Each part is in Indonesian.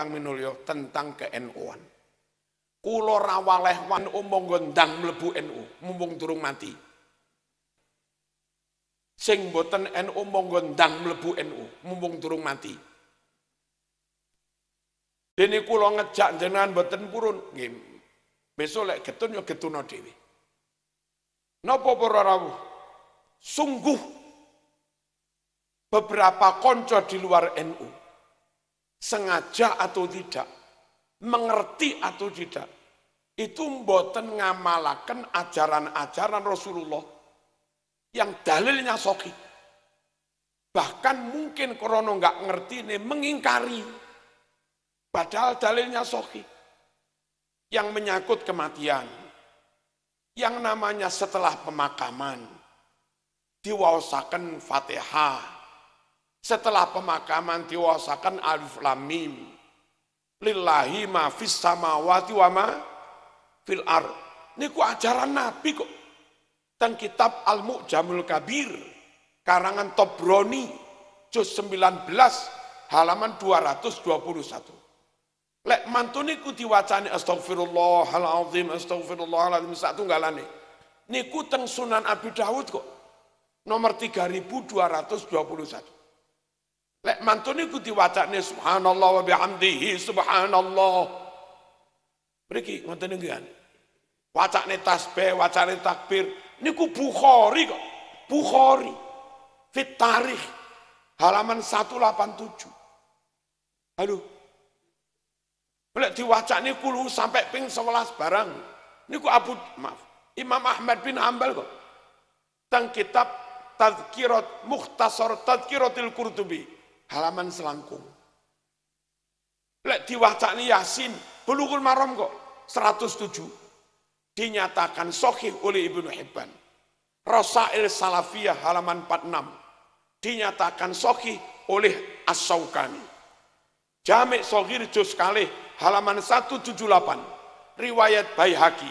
Kang Minulyo tentang ke nu Kulo rawaleh wan umong gondang mlebu NU, mumpung turung mati. Sing boten NU monggo gondang mlebu NU, mumpung turung mati. Dene kulo ngejak jenengan boten purun, nggih. Besok lek getun yo ya getuno dhewe. Napa para rawuh? Sungguh beberapa konco di luar NU sengaja atau tidak, mengerti atau tidak, itu mboten ngamalakan ajaran-ajaran Rasulullah yang dalilnya soki. Bahkan mungkin krono nggak ngerti ini mengingkari. Padahal dalilnya soki. Yang menyangkut kematian. Yang namanya setelah pemakaman. Diwawasakan fatihah setelah pemakaman diwasakan alif lam mim. Lillahi ma fis samawati wa ma fil ar. ini Niku ajaran Nabi kok. Dan kitab Al-Mu'jamul Kabir karangan Tobroni juz 19 halaman 221. Lek mantuniku diwacani astagfirullahalazim satu galane Niku teng Sunan Abi Dawud kok. Nomor 3221. Lek mantun iku diwacane subhanallah wa bihamdihi subhanallah. Mriki ngoten niki kan. Wacane tasbih, wacane takbir niku Bukhari kok. Bukhari. Fit tarikh halaman 187. Aduh. Lek diwacane kulo sampai ping 11 barang. Niku Abu maaf. Imam Ahmad bin Hambal kok. Tang kitab Tadkirat Mukhtasar Tadkiratil Qurtubi halaman selangkung. Lek diwacani Yasin, Bulughul Maram kok 107. Dinyatakan sahih oleh Ibnu Hibban. Rasail Salafiyah halaman 46. Dinyatakan sahih oleh as -Sawqani. Jamek Sohir Juz Kalih halaman 178. Riwayat Baihaqi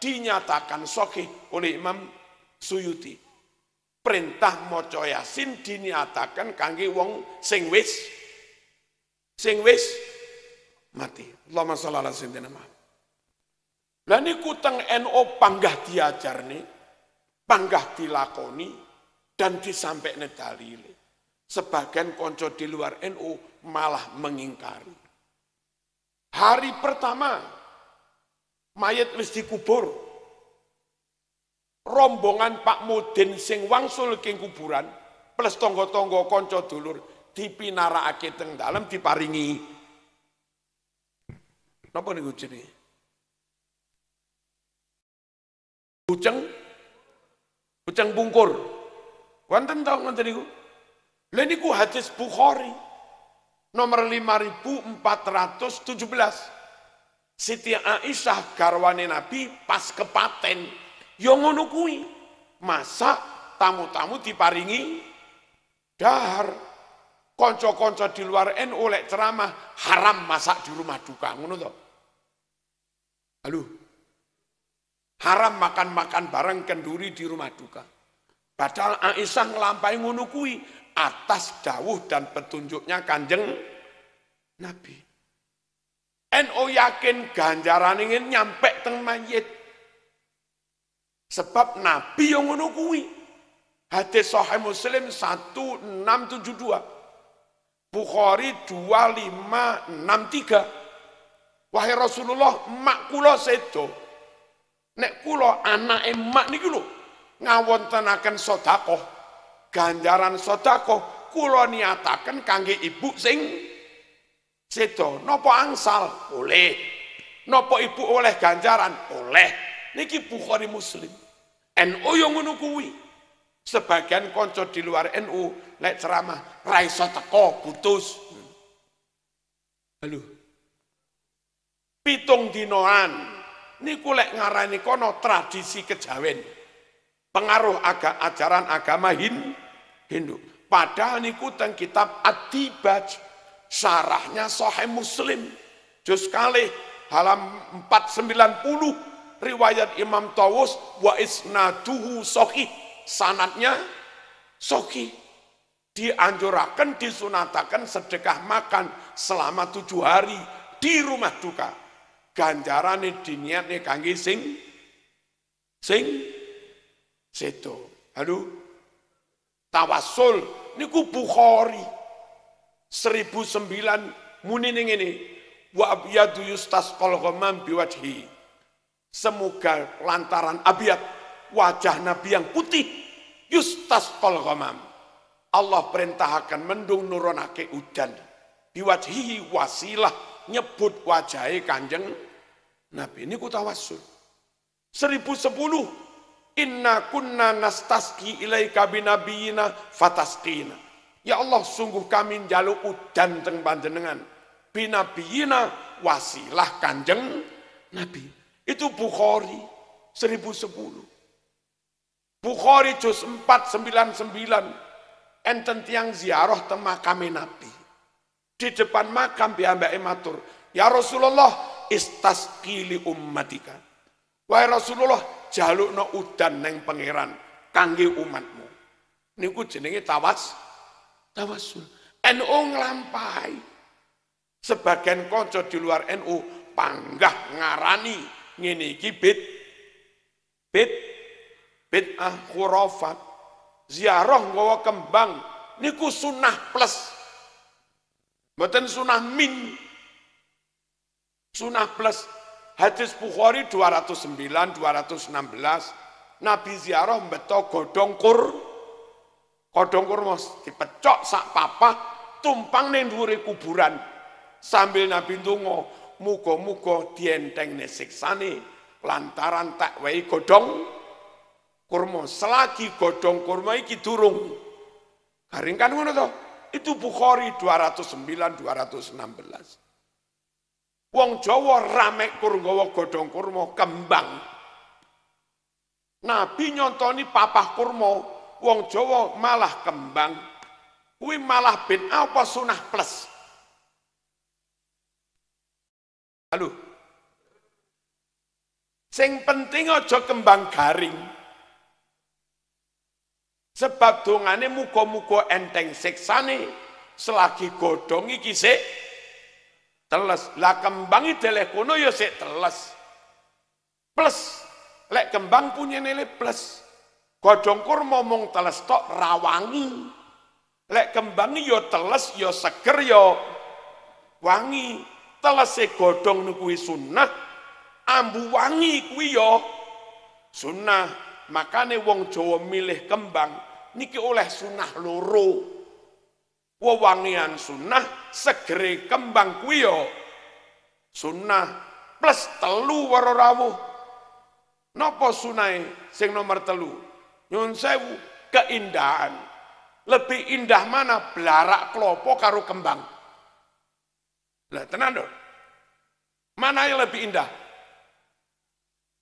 dinyatakan sahih oleh Imam Suyuti. Perintah maca Yasin diniatakan Kangi wong sing wis sing wis mati. Allahumma shalli ala sayyidina Muhammad. Lah kuteng teng NO panggah diajarne, panggah dilakoni dan disampaikan dalil. Sebagian konco di luar NU NO malah mengingkari. Hari pertama mayat wis dikubur, rombongan Pak Mudin sing wangsul king kuburan plus tonggo-tonggo konco dulur dipinarakake teng dalam diparingi napa niku jenenge Buceng Buceng bungkur wonten tau nggak tadi lha niku hadis Bukhari nomor 5417 Siti Aisyah garwane Nabi pas kepaten Ya ngono kuwi. Masak tamu-tamu diparingi dahar. Konco-konco di luar NU oleh ceramah haram masak di rumah duka ngono to. Halo. Haram makan-makan bareng kenduri di rumah duka. Padahal Aisyah ngelampai ngono kuwi atas dawuh dan petunjuknya Kanjeng Nabi. NU yakin ganjaran ingin nyampe teng mayit. Sebab Nabi yang menukui Hadis Sahih Muslim 1672. Bukhari 2563. Wahai Rasulullah, mak kula sedo. Nek kula emak mak niki lho ngawontenaken sedekah. Ganjaran sedekah kula niataken kangge ibu sing sedo. nopo angsal? Oleh. nopo ibu oleh ganjaran? Oleh. Niki Bukhari Muslim. NU yang ngono kuwi. Sebagian konco di luar NU lek ceramah ra iso teko putus. Halo. Pitung dinoan niku lek ngarani kono tradisi kejawen. Pengaruh agak ajaran agama Hindu. Padahal niku teng kitab Adibaj syarahnya sarahnya Sahih Muslim juz kali halaman 490 riwayat Imam Tawus wa isnaduhu sohih sanatnya sohih dianjurakan disunatakan sedekah makan selama tujuh hari di rumah duka ganjaran diniat nih kangge sing sing seto aduh tawasul niku Seribu 1009 muni ini ini wa abiyadu Yustas kolgomam biwajhi Semoga lantaran abiat wajah Nabi yang putih yustas ghamam. Allah perintahkan mendung nuronake hujan. Diwajhihi wasilah nyebut wajahnya Kanjeng Nabi ini kutawasul. seribu sepuluh Inna kunna nastaski ilaika binabiyina fataskina Ya Allah, sungguh kami jalu hujan teng panjenengan. Binabiyina wasilah Kanjeng Nabi. Itu Bukhari 1010. Bukhari juz 499. Enten tiang ziarah teng makam Nabi. Di depan makam piyambake matur, "Ya Rasulullah, istaskili ummatika." Wahai Rasulullah, jalukno udan neng pangeran kangge umatmu. Niku jenenge tawas tawasul. NU ngelampai. Sebagian konco di luar NU panggah ngarani ngene iki bid bid bid'ah khurafat. Ziarah nggawa kembang niku sunah plus. Mboten sunah min. Sunah plus. Hadis Bukhari 209, 216. Nabi ziarah mbeto godong kur. Godhong kurma dipecok sak papa, tumpang ning dhuwure kuburan sambil Nabi ndonga Muko muko muga nesik sani lantaran tak wehi godhong kurma. Selagi godhong kurma iki durung garingkan mana ngono Itu Bukhari 209 216. Wong Jawa rame kurgawa godhong kurma kembang. Nabi nyontoni papah kurma, wong Jawa malah kembang. Kuwi malah bin apa sunah plus. Halo. Sing penting aja kembang garing. Sebab dongane muko muko enteng seksane, selagi godhong iki sik teles. Lah kembangi deleh kono ya sik teles. Plus lek kembang punya nilai plus. godong kur momong teles tok rawangi. Lek kembangi yo ya teles yo ya seger yo, ya wangi telese godhong niku sunah, sunnah ambu wangi kuwi ya sunnah makane wong Jawa milih kembang niki oleh sunnah loro wewangian sunnah segere kembang kuwi ya sunnah plus telu waro rawuh napa sunai sing nomor telu nyun sewu keindahan lebih indah mana belarak kelopo karo kembang lah tenang dong. Mana yang lebih indah?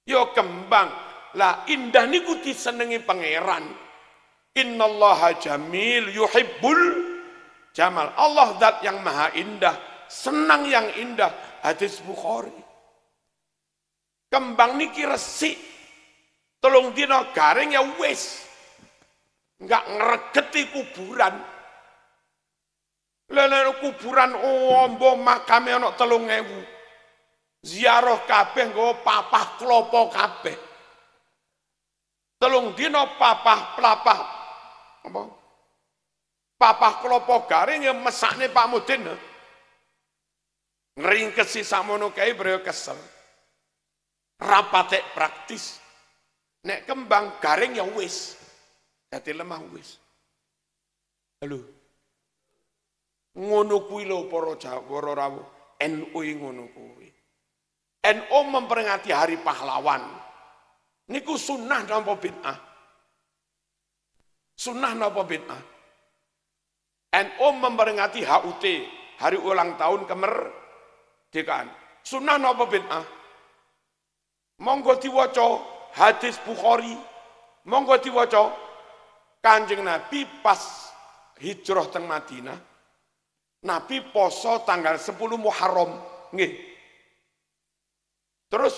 Yo kembang. Lah indah niku senengi pangeran. Innallaha jamil yuhibbul jamal. Allah dat yang maha indah, senang yang indah. Hadis Bukhari. Kembang niki resik. Tolong dino garing ya wis. Enggak ngeregeti kuburan. Lele kuburan ombo oh, makame telung ewu, Ziarah kabeh nggo papah klopo kabeh. Telung dino papah plapah apa? Papah klopo garing ya mesakne Pak Mudin. Ngringkesi sakmono kae beliau kesel. Rapatek praktis. Nek kembang garing ya wis. Dadi lemah wis. Halo. Ngono kuwi lho para Jawa rawuh, NU ngono kuwi. NU memperingati Hari Pahlawan. Niku sunnah napa bid'ah? Sunnah napa bid'ah? NU memperingati HUT, Hari Ulang Tahun Kemerdekaan. Sunnah napa bid'ah? Monggo diwaca hadis Bukhari. Monggo diwaca Kanjeng Nabi pas hijrah teng Madinah Nabi poso tanggal 10 Muharram. Nggih. Terus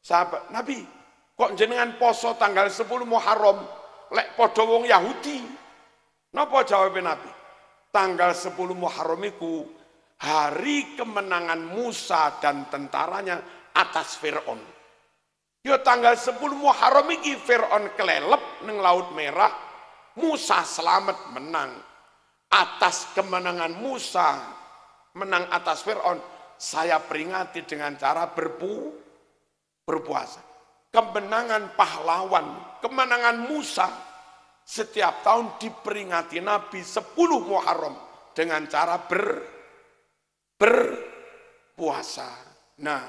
sahabat, Nabi, kok jenengan poso tanggal 10 Muharram lek padha wong Yahudi? Napa jawab Nabi? Tanggal 10 Muharram iku hari kemenangan Musa dan tentaranya atas Firaun. Yo ya, tanggal 10 Muharram iki Firaun kelelep neng Laut Merah, Musa selamat menang atas kemenangan Musa, menang atas Fir'aun, saya peringati dengan cara berpu, berpuasa. Kemenangan pahlawan, kemenangan Musa, setiap tahun diperingati Nabi 10 Muharram dengan cara ber, berpuasa. Nah,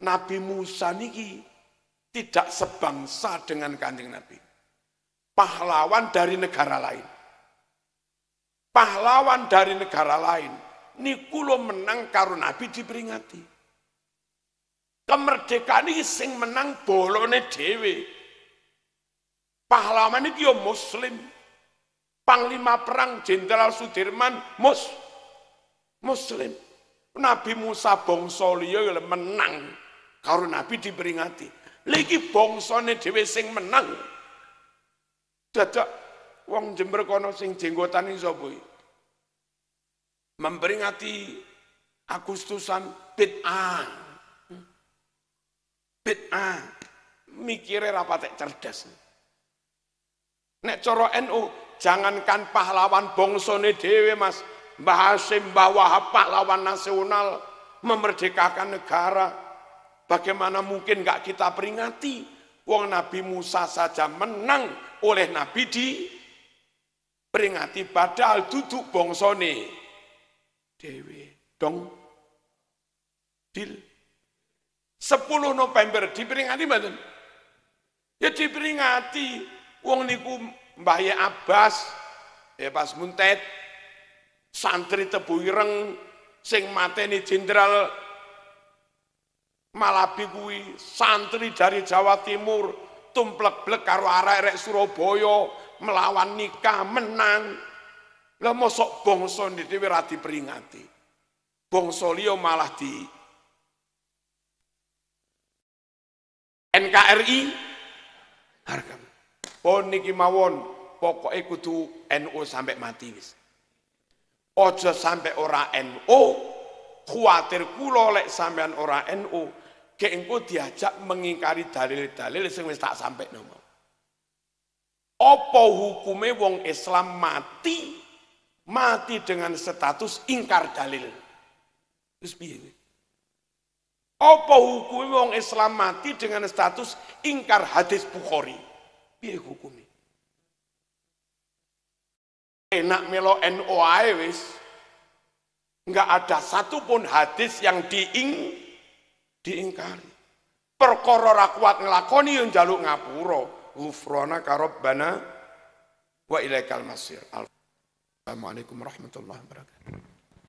Nabi Musa niki tidak sebangsa dengan kanjeng Nabi. Pahlawan dari negara lain pahlawan dari negara lain Nikulo menang karo Nabi diperingati. Kemerdekaan ini sing menang bolone dewe. Pahlawan itu dia muslim. Panglima perang Jenderal Sudirman mus muslim. Nabi Musa bangsa liya menang karo Nabi diperingati. Lagi bongsone dewi sing menang. Dadak Wong Jember kono sing jenggotane Memperingati Agustusan bid'ah. Bid'ah. Mikire ra cerdas. Nek coro NU jangankan pahlawan bongsone dewi Mas, Mbah Hasim, Wahab pahlawan nasional memerdekakan negara. Bagaimana mungkin nggak kita peringati? Wong Nabi Musa saja menang oleh Nabi di peringati padahal duduk bongsone dewi dong dil 10 November diperingati mboten ya diperingati wong niku Mbah ya Abbas ya pas muntet santri tebu ireng sing mateni jenderal Malabi kuwi santri dari Jawa Timur tumplek-blek karo arek-arek Surabaya melawan nikah menang. Lah mosok bangsa dhewe ora diperingati. Bangsa liya malah di NKRI harga. Pon oh, niki mawon pokoke kudu NU sampai mati wis. Ojo sampai ora NU, khawatir kula lek sampean ora NU, ke engko diajak mengingkari dalil-dalil sing wis tak sampai nomor. Apa hukume wong Islam mati mati dengan status ingkar dalil. Terus piye? Apa hukume wong Islam mati dengan status ingkar hadis Bukhari? Piye hukume? Enak melo NOI e, wis. Enggak ada satupun hadis yang diing diingkari. Perkara kuat ngelakoni yang jaluk ngapuro karob bana wa ilaikal masir. Assalamualaikum warahmatullahi wabarakatuh.